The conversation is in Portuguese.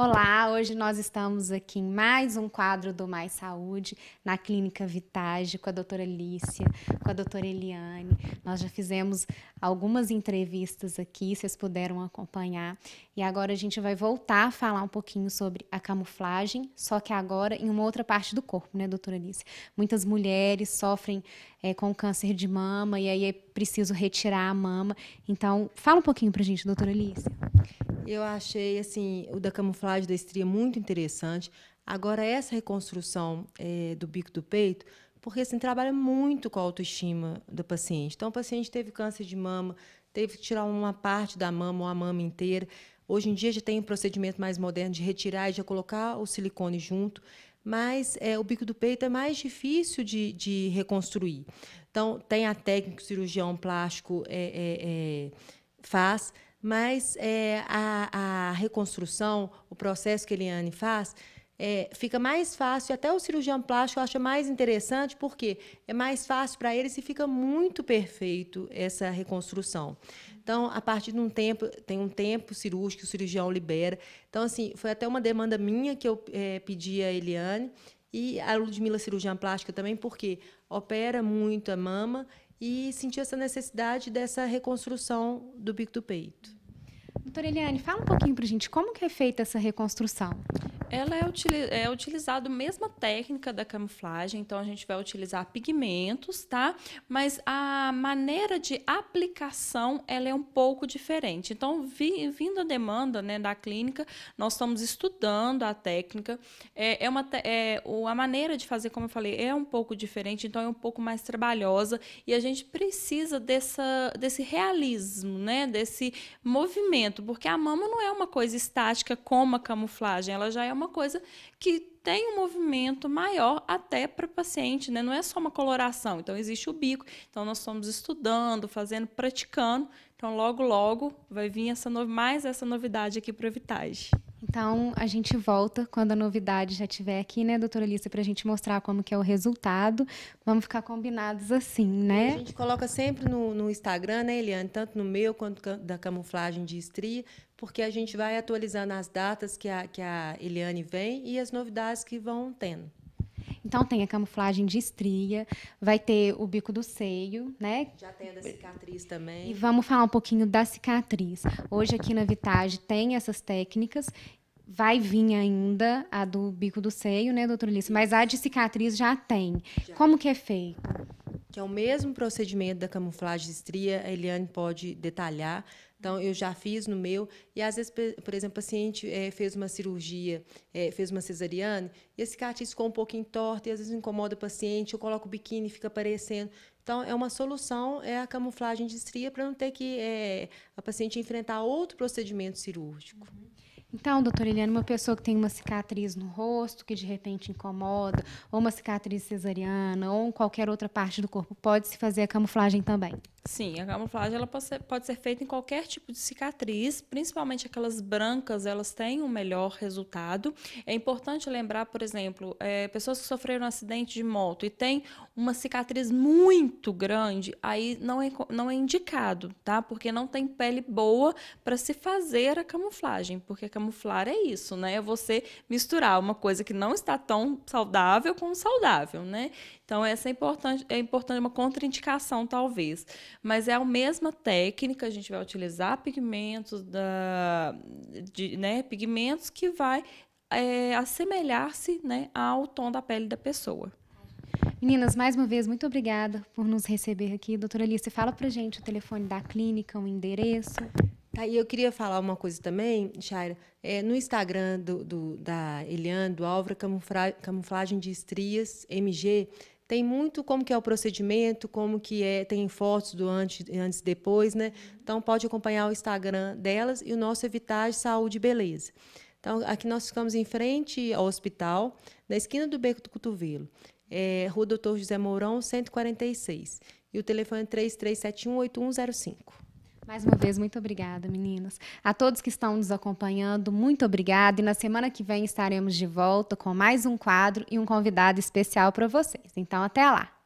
Olá, hoje nós estamos aqui em mais um quadro do Mais Saúde, na Clínica Vitage, com a doutora Lícia, com a doutora Eliane. Nós já fizemos algumas entrevistas aqui, vocês puderam acompanhar. E agora a gente vai voltar a falar um pouquinho sobre a camuflagem, só que agora em uma outra parte do corpo, né, doutora Lícia? Muitas mulheres sofrem é, com câncer de mama e aí é preciso retirar a mama. Então, fala um pouquinho pra gente, doutora Lícia. Eu achei, assim, o da camuflagem tatuagem da estria muito interessante. Agora, essa reconstrução é, do bico do peito, porque assim, trabalha muito com a autoestima do paciente. Então, o paciente teve câncer de mama, teve que tirar uma parte da mama ou a mama inteira. Hoje em dia já tem um procedimento mais moderno de retirar e já colocar o silicone junto, mas é, o bico do peito é mais difícil de, de reconstruir. Então, tem a técnica que o cirurgião plástico é, é, faz, mas é, a, a, reconstrução, o processo que a Eliane faz, é, fica mais fácil, até o cirurgião plástico acha mais interessante, porque é mais fácil para eles e fica muito perfeito essa reconstrução. Então, a partir de um tempo, tem um tempo cirúrgico, o cirurgião libera. Então, assim, foi até uma demanda minha que eu é, pedi a Eliane e a Ludmila cirurgião plástica também, porque opera muito a mama e senti essa necessidade dessa reconstrução do bico do peito. Doutora Eliane, fala um pouquinho para a gente como que é feita essa reconstrução. Ela é, utiliz, é utilizado a mesma técnica da camuflagem, então a gente vai utilizar pigmentos, tá? Mas a maneira de aplicação ela é um pouco diferente. Então, vi, vindo a demanda né, da clínica, nós estamos estudando a técnica. É, é uma é, a maneira de fazer, como eu falei, é um pouco diferente, então é um pouco mais trabalhosa e a gente precisa dessa, desse realismo, né? Desse movimento, porque a mama não é uma coisa estática como a camuflagem, ela já é uma uma coisa que tem um movimento maior até para o paciente, né? Não é só uma coloração. Então, existe o bico. Então, nós estamos estudando, fazendo, praticando. Então, logo, logo vai vir essa no... mais essa novidade aqui para o Vitage. Então, a gente volta quando a novidade já estiver aqui, né, doutora Alissa, para a gente mostrar como que é o resultado. Vamos ficar combinados assim, né? A gente coloca sempre no, no Instagram, né, Eliane, tanto no meu quanto da camuflagem de estria, porque a gente vai atualizando as datas que a, que a Eliane vem e as novidades que vão tendo. Então tem a camuflagem de estria, vai ter o bico do seio, né? Já tem a da cicatriz também. E vamos falar um pouquinho da cicatriz. Hoje aqui na Vitage tem essas técnicas vai vir ainda a do bico do seio, né, doutor Ulisses? Mas a de cicatriz já tem. Já. Como que é feito? que é o mesmo procedimento da camuflagem de estria, a Eliane pode detalhar. Então, eu já fiz no meu, e às vezes, por exemplo, o paciente é, fez uma cirurgia, é, fez uma cesariana, e a cicatriz ficou um pouquinho torta, e às vezes incomoda o paciente, eu coloco o biquíni e fica aparecendo. Então, é uma solução, é a camuflagem de estria, para não ter que é, a paciente enfrentar outro procedimento cirúrgico. Uhum. Então, doutor Eliane, uma pessoa que tem uma cicatriz no rosto que de repente incomoda, ou uma cicatriz cesariana, ou em qualquer outra parte do corpo, pode-se fazer a camuflagem também? Sim, a camuflagem ela pode, ser, pode ser feita em qualquer tipo de cicatriz, principalmente aquelas brancas, elas têm um melhor resultado. É importante lembrar, por exemplo, é, pessoas que sofreram um acidente de moto e têm uma cicatriz muito grande, aí não é, não é indicado, tá? Porque não tem pele boa para se fazer a camuflagem, porque a camuflar é isso, né? É você misturar uma coisa que não está tão saudável com saudável, né? Então, essa é importante, é importante uma contraindicação, talvez. Mas é a mesma técnica, a gente vai utilizar pigmentos da, de, né, pigmentos que vai é, assemelhar-se né, ao tom da pele da pessoa. Meninas, mais uma vez, muito obrigada por nos receber aqui. Doutora Alice, fala pra gente o telefone da clínica, o endereço. Tá, e eu queria falar uma coisa também, Shaira. É, no Instagram do, do, da Eliane, do Álvaro Camuflagem de Estrias, MG, tem muito como que é o procedimento, como que é, tem fotos do antes, antes e depois, né? Então pode acompanhar o Instagram delas e o nosso Evitage Saúde e Beleza. Então aqui nós ficamos em frente ao hospital, na esquina do Beco do Cotovelo, é, Rua Doutor José Mourão, 146. E o telefone é 33718105. Mais uma vez, muito obrigada, meninas. A todos que estão nos acompanhando, muito obrigada. E na semana que vem estaremos de volta com mais um quadro e um convidado especial para vocês. Então, até lá!